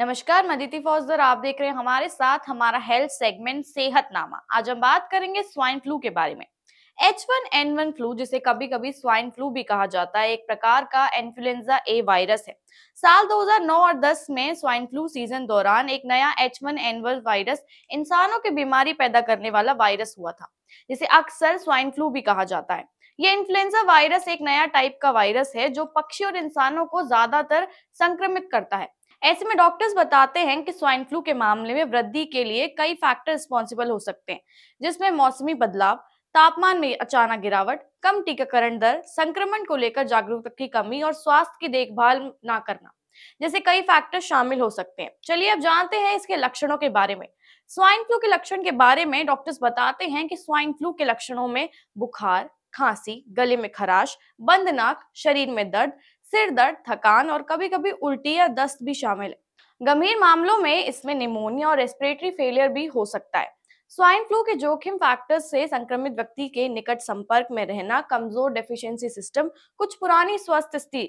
नमस्कार मदिति फौजदर आप देख रहे हैं हमारे साथ हमारा हेल्थ सेगमेंट सेहत नामा आज हम बात करेंगे स्वाइन फ्लू के बारे में H one N one flu जिसे कभी कभी स्वाइन फ्लू भी कहा जाता है एक प्रकार का इन्फ्लुएंजा ए वायरस है साल 2009 और 10 में स्वाइन फ्लू सीजन दौरान एक नया H one N one virus इंसानों की बीमारी पैदा करने वाला वायरस हुआ था जिसे अक्सर स्वाइन फ्लू भी कहा जाता है यह इन्फ्लुएंजा वायरस एक नया टाइप का वायरस है जो पक्षी और इंसानों को ज्यादातर संक्रमित करता है ऐसे में डॉक्टर्स बताते हैं कि स्वाइन फ्लू के मामले में वृद्धि के लिए कई फैक्टर रिस्पॉन्सिबल हो सकते हैं जिसमें मौसमी बदलाव तापमान में अचानक गिरावट कम टीकाकरण दर संक्रमण को लेकर जागरूकता की कमी और स्वास्थ्य की देखभाल ना करना जैसे कई फैक्टर शामिल हो सकते हैं चलिए अब जानते हैं इसके लक्षणों के बारे में स्वाइन फ्लू के लक्षण के बारे में डॉक्टर्स बताते हैं कि स्वाइन फ्लू के लक्षणों में बुखार खांसी गले में खराश बंद नाक शरीर में दर्द सिर दर्द थकान और कभी कभी उल्टी या दस्त भी शामिल है गंभीर मामलों में इसमें निमोनिया और रेस्पिरेटरी फेलियर भी हो सकता है स्वाइन फ्लू के जोखिम फैक्टर्स से संक्रमित व्यक्ति के निकट संपर्क में रहना कमजोर डेफिशिएंसी सिस्टम कुछ पुरानी स्वास्थ्य स्थिति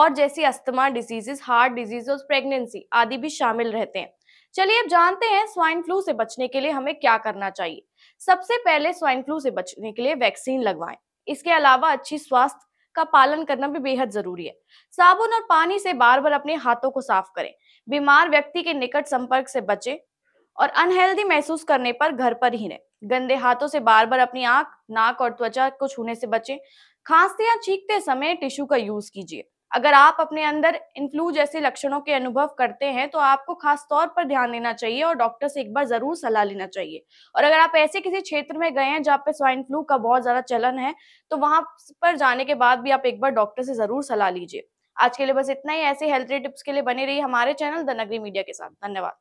और जैसी अस्थमा डिजीजेस हार्ट डिजीज और प्रेगनेंसी आदि भी शामिल रहते हैं चलिए अब जानते हैं स्वाइन फ्लू से बचने के लिए हमें क्या करना चाहिए सबसे पहले स्वाइन फ्लू से बचने के लिए वैक्सीन लगवाएं इसके अलावा अच्छी स्वास्थ्य का पालन करना भी बेहद जरूरी है साबुन और पानी से बार बार अपने हाथों को साफ करें बीमार व्यक्ति के निकट संपर्क से बचें और अनहेल्दी महसूस करने पर घर पर ही रहें गंदे हाथों से बार बार अपनी आंख नाक और त्वचा को छूने से बचें खांसते या छींकते समय टिश्यू का यूज कीजिए अगर आप अपने अंदर इन्फ्लू जैसे लक्षणों के अनुभव करते हैं तो आपको खास तौर पर ध्यान देना चाहिए और डॉक्टर से एक बार जरूर सलाह लेना चाहिए और अगर आप ऐसे किसी क्षेत्र में गए हैं जहाँ पे स्वाइन फ्लू का बहुत ज्यादा चलन है तो वहां पर जाने के बाद भी आप एक बार डॉक्टर से जरूर सलाह लीजिए आज के लिए बस इतना ही ऐसे हेल्थ टिप्स के लिए बने रही हमारे चैनल द नगरी मीडिया के साथ धन्यवाद